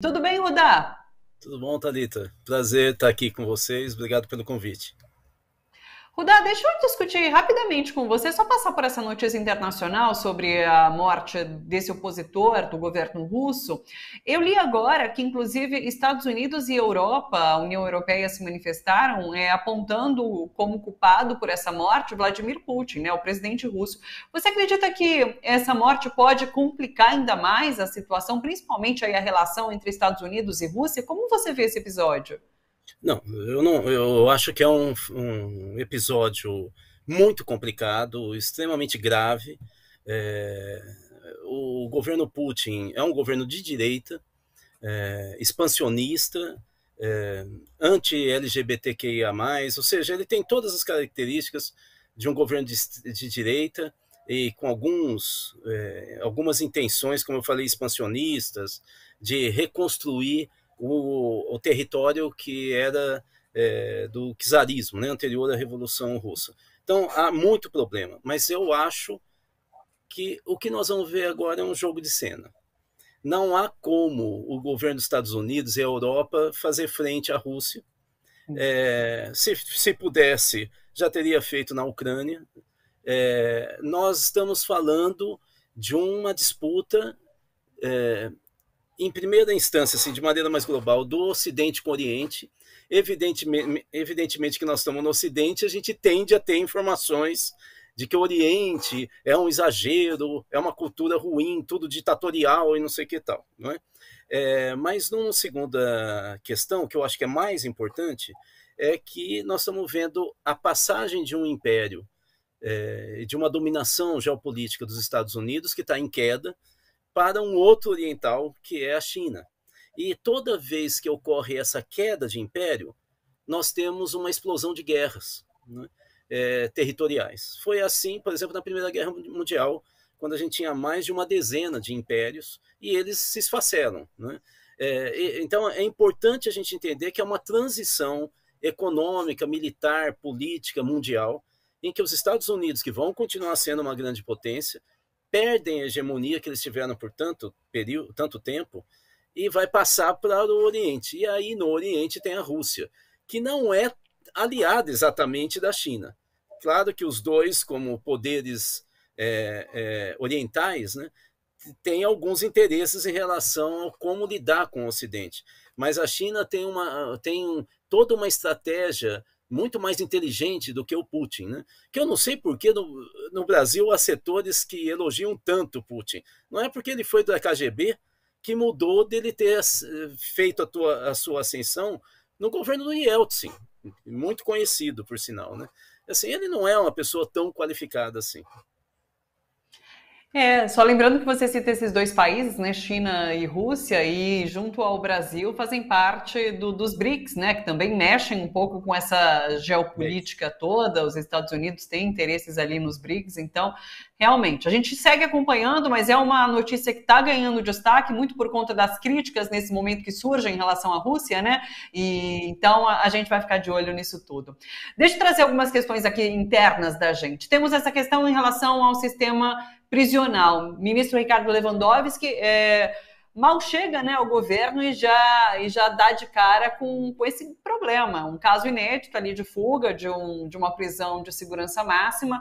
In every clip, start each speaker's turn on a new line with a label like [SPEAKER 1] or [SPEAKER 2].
[SPEAKER 1] Tudo bem, Rudá?
[SPEAKER 2] Tudo bom, Talita. Prazer estar aqui com vocês. Obrigado pelo convite.
[SPEAKER 1] Rudá, deixa eu discutir rapidamente com você, só passar por essa notícia internacional sobre a morte desse opositor do governo russo. Eu li agora que, inclusive, Estados Unidos e Europa, a União Europeia, se manifestaram é, apontando como culpado por essa morte Vladimir Putin, né, o presidente russo. Você acredita que essa morte pode complicar ainda mais a situação, principalmente aí a relação entre Estados Unidos e Rússia? Como você vê esse episódio?
[SPEAKER 2] Não, eu não, eu acho que é um, um episódio muito complicado, extremamente grave. É, o governo Putin é um governo de direita, é, expansionista, é, anti-LGBTQIA, ou seja, ele tem todas as características de um governo de, de direita e com alguns, é, algumas intenções, como eu falei, expansionistas, de reconstruir o, o território que era é, do czarismo, né, anterior à Revolução Russa. Então, há muito problema, mas eu acho que o que nós vamos ver agora é um jogo de cena. Não há como o governo dos Estados Unidos e a Europa fazer frente à Rússia. Hum. É, se, se pudesse, já teria feito na Ucrânia. É, nós estamos falando de uma disputa é, em primeira instância, assim, de maneira mais global, do Ocidente com o Oriente. Evidentemente, evidentemente que nós estamos no Ocidente, a gente tende a ter informações de que o Oriente é um exagero, é uma cultura ruim, tudo ditatorial e não sei que tal, não é? é? Mas numa segunda questão, que eu acho que é mais importante, é que nós estamos vendo a passagem de um império, é, de uma dominação geopolítica dos Estados Unidos que está em queda, para um outro oriental, que é a China. E toda vez que ocorre essa queda de império, nós temos uma explosão de guerras né, é, territoriais. Foi assim, por exemplo, na Primeira Guerra Mundial, quando a gente tinha mais de uma dezena de impérios e eles se esfacelam. Né? É, e, então, é importante a gente entender que é uma transição econômica, militar, política, mundial, em que os Estados Unidos, que vão continuar sendo uma grande potência, perdem a hegemonia que eles tiveram por tanto, período, tanto tempo e vai passar para o Oriente. E aí no Oriente tem a Rússia, que não é aliada exatamente da China. Claro que os dois, como poderes é, é, orientais, né, têm alguns interesses em relação a como lidar com o Ocidente. Mas a China tem, uma, tem toda uma estratégia muito mais inteligente do que o Putin, né? Que eu não sei por que no, no, Brasil há setores que elogiam tanto o Putin. Não é porque ele foi da KGB que mudou dele ter eh, feito a, tua, a sua ascensão no governo do Yeltsin, muito conhecido por sinal, né? Assim, ele não é uma pessoa tão qualificada assim.
[SPEAKER 1] É, só lembrando que você cita esses dois países, né, China e Rússia, e junto ao Brasil fazem parte do, dos BRICS, né, que também mexem um pouco com essa geopolítica toda. Os Estados Unidos têm interesses ali nos BRICS, então realmente a gente segue acompanhando, mas é uma notícia que está ganhando destaque muito por conta das críticas nesse momento que surgem em relação à Rússia, né? E então a, a gente vai ficar de olho nisso tudo. Deixa eu trazer algumas questões aqui internas da gente. Temos essa questão em relação ao sistema prisional. ministro Ricardo Lewandowski é, mal chega né, ao governo e já, e já dá de cara com, com esse problema. Um caso inédito ali de fuga de, um, de uma prisão de segurança máxima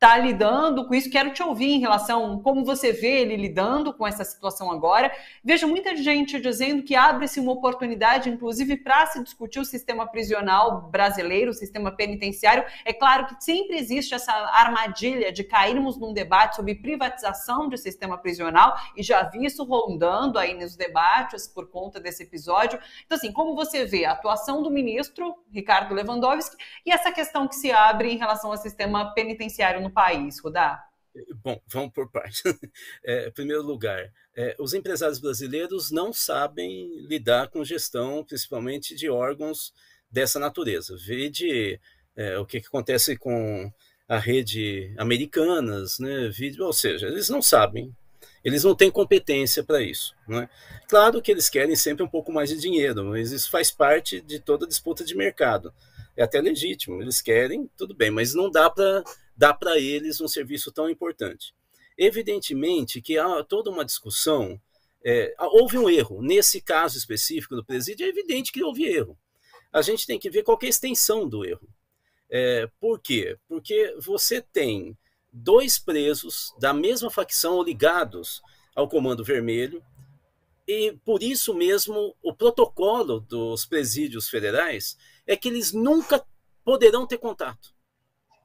[SPEAKER 1] está lidando com isso. Quero te ouvir em relação a como você vê ele lidando com essa situação agora. Vejo muita gente dizendo que abre-se uma oportunidade, inclusive, para se discutir o sistema prisional brasileiro, o sistema penitenciário. É claro que sempre existe essa armadilha de cairmos num debate sobre privatização do sistema prisional, e já vi isso rondando aí nos debates por conta desse episódio. Então, assim, como você vê a atuação do ministro, Ricardo Lewandowski, e essa questão que se abre em relação ao sistema penitenciário no no país, Rudá?
[SPEAKER 2] Bom, vamos por partes. É, em primeiro lugar, é, os empresários brasileiros não sabem lidar com gestão, principalmente de órgãos dessa natureza. Vide é, o que, que, acontece com a rede americanas, né? Vide, ou seja, eles não sabem, eles não têm competência para isso. Né? Claro que eles querem sempre um pouco mais de dinheiro, mas isso faz parte de toda disputa de mercado. É até legítimo, eles querem, tudo bem, mas não dá para dá para eles um serviço tão importante. Evidentemente que há toda uma discussão. É, houve um erro. Nesse caso específico do presídio, é evidente que houve erro. A gente tem que ver qual é a extensão do erro. É, por quê? Porque você tem dois presos da mesma facção ligados ao Comando Vermelho, e por isso mesmo o protocolo dos presídios federais é que eles nunca poderão ter contato.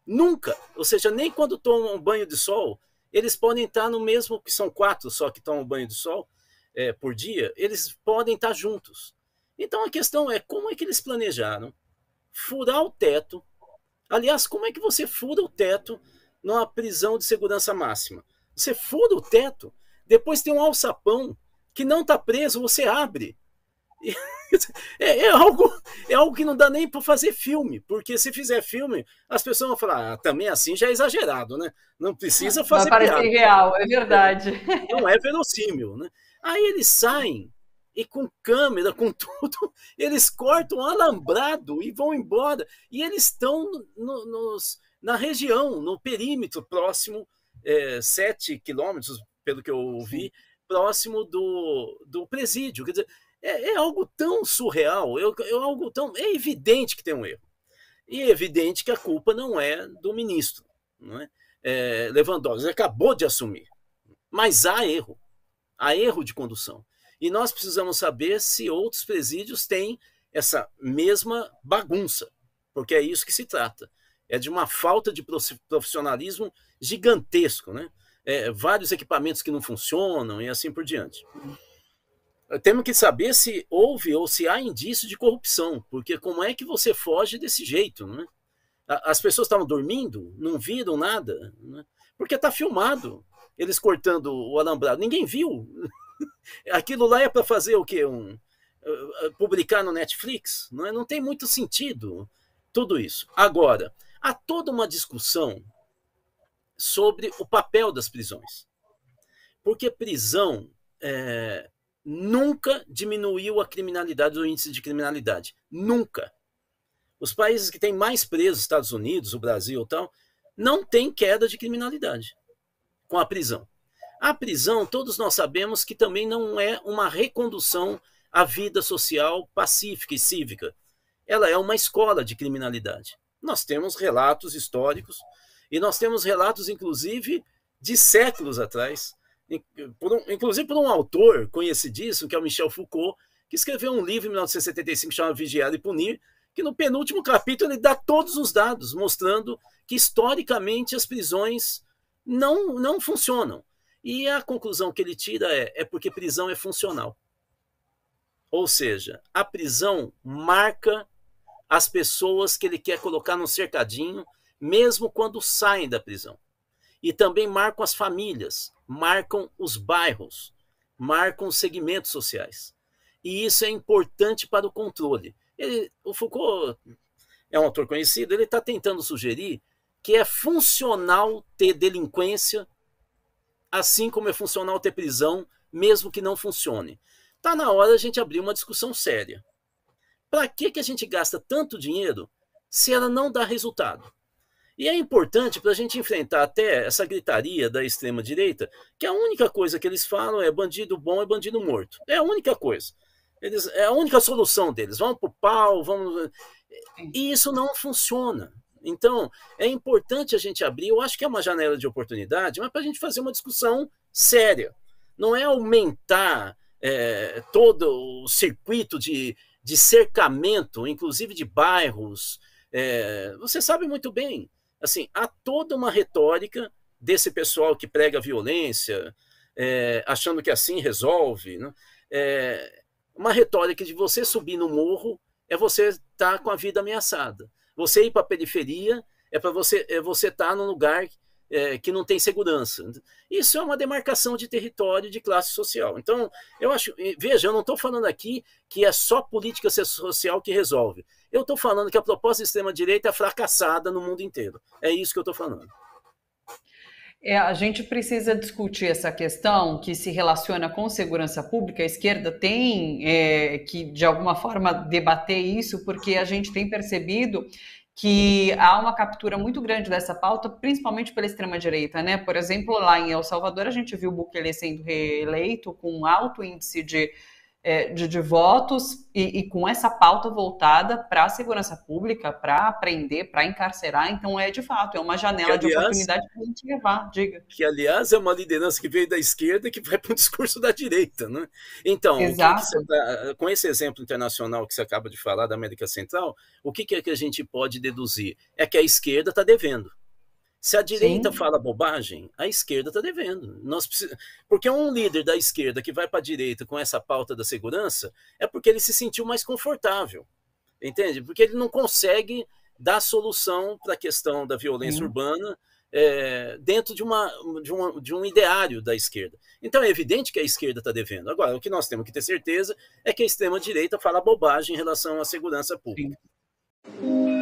[SPEAKER 2] Nunca. Ou seja, nem quando tomam um banho de sol, eles podem estar no mesmo, que são quatro só que tomam banho de sol é, por dia, eles podem estar juntos. Então a questão é como é que eles planejaram furar o teto. Aliás, como é que você fura o teto numa prisão de segurança máxima? Você fura o teto, depois tem um alçapão que não está preso, você abre. E... É, é, algo, é algo que não dá nem para fazer filme, porque se fizer filme, as pessoas vão falar, ah, também assim já é exagerado, né? Não precisa fazer. Vai parecer real, é verdade. É, não é verossímil, né? Aí eles saem e com câmera, com tudo, eles cortam alambrado e vão embora. E eles estão no, nos, na região, no perímetro próximo, é, 7 quilômetros, pelo que eu ouvi, próximo do, do presídio. Quer dizer, é, é algo tão surreal, é, é algo tão. É evidente que tem um erro. E é evidente que a culpa não é do ministro. Não é? É, Lewandowski acabou de assumir. Mas há erro. Há erro de condução. E nós precisamos saber se outros presídios têm essa mesma bagunça, porque é isso que se trata. É de uma falta de profissionalismo gigantesco, né? É, vários equipamentos que não funcionam e assim por diante temos que saber se houve ou se há indício de corrupção, porque como é que você foge desse jeito, né? As pessoas estavam dormindo, não viram nada, né? porque está filmado eles cortando o alambrado. Ninguém viu. Aquilo lá é para fazer o quê? Um, uh, uh, publicar no Netflix? Não, é? não tem muito sentido tudo isso. Agora, há toda uma discussão sobre o papel das prisões. Porque prisão é, nunca diminuiu a criminalidade, o índice de criminalidade. Nunca. Os países que têm mais presos, Estados Unidos, o Brasil e tal, não tem queda de criminalidade com a prisão. A prisão, todos nós sabemos que também não é uma recondução à vida social pacífica e cívica. Ela é uma escola de criminalidade. Nós temos relatos históricos e nós temos relatos, inclusive, de séculos atrás, por um, inclusive por um autor conhecidíssimo, que é o Michel Foucault, que escreveu um livro em 1975 chamado Vigiar e Punir, que no penúltimo capítulo ele dá todos os dados, mostrando que historicamente as prisões não, não funcionam. E a conclusão que ele tira é, é porque prisão é funcional. Ou seja, a prisão marca as pessoas que ele quer colocar no cercadinho, mesmo quando saem da prisão. E também marcam as famílias, marcam os bairros, marcam os segmentos sociais. E isso é importante para o controle. Ele, o Foucault é um autor conhecido, ele está tentando sugerir que é funcional ter delinquência, assim como é funcional ter prisão, mesmo que não funcione. Está na hora a gente abrir uma discussão séria. Para que, que a gente gasta tanto dinheiro se ela não dá resultado? E é importante para a gente enfrentar até essa gritaria da extrema-direita, que a única coisa que eles falam é bandido bom é bandido morto. É a única coisa. Eles, é a única solução deles. Vamos para o pau, vamos. E isso não funciona. Então, é importante a gente abrir. Eu acho que é uma janela de oportunidade, mas para a gente fazer uma discussão séria. Não é aumentar é, todo o circuito de, de cercamento, inclusive de bairros. É, você sabe muito bem, Assim, há toda uma retórica desse pessoal que prega violência, é, achando que assim resolve. Né? É, uma retórica de você subir no morro é você estar tá com a vida ameaçada. Você ir para a periferia é para você é você estar tá num lugar é, que não tem segurança. Isso é uma demarcação de território, de classe social. Então, eu acho, veja, eu não estou falando aqui que é só política social que resolve. Eu estou falando que a proposta de extrema-direita é fracassada no mundo inteiro. É isso que eu estou falando.
[SPEAKER 1] É, a gente precisa discutir essa questão que se relaciona com segurança pública. A esquerda tem é, que, de alguma forma, debater isso, porque a gente tem percebido que há uma captura muito grande dessa pauta, principalmente pela extrema-direita, né? Por exemplo, lá em El Salvador, a gente viu o Bukele sendo reeleito com um alto índice de é, de, de, votos e, e, com essa pauta voltada para a segurança pública, para aprender, para encarcerar. Então, é de fato, é uma janela que, aliás, de oportunidade para a gente levar, diga.
[SPEAKER 2] Que, aliás, é uma liderança que veio da esquerda que vai para o discurso da direita. Né? Então, que tá, com esse exemplo internacional que você acaba de falar da América Central, o que, que é que a gente pode deduzir? É que a esquerda está devendo. Se a direita Sim. fala bobagem, a esquerda está devendo. Nós precis... Porque um líder da esquerda que vai para a direita com essa pauta da segurança é porque ele se sentiu mais confortável, entende? Porque ele não consegue dar solução para a questão da violência Sim. urbana é, dentro de, uma, de, uma, de um ideário da esquerda. Então é evidente que a esquerda está devendo. Agora, o que nós temos que ter certeza é que a extrema-direita fala bobagem em relação à segurança pública. Sim.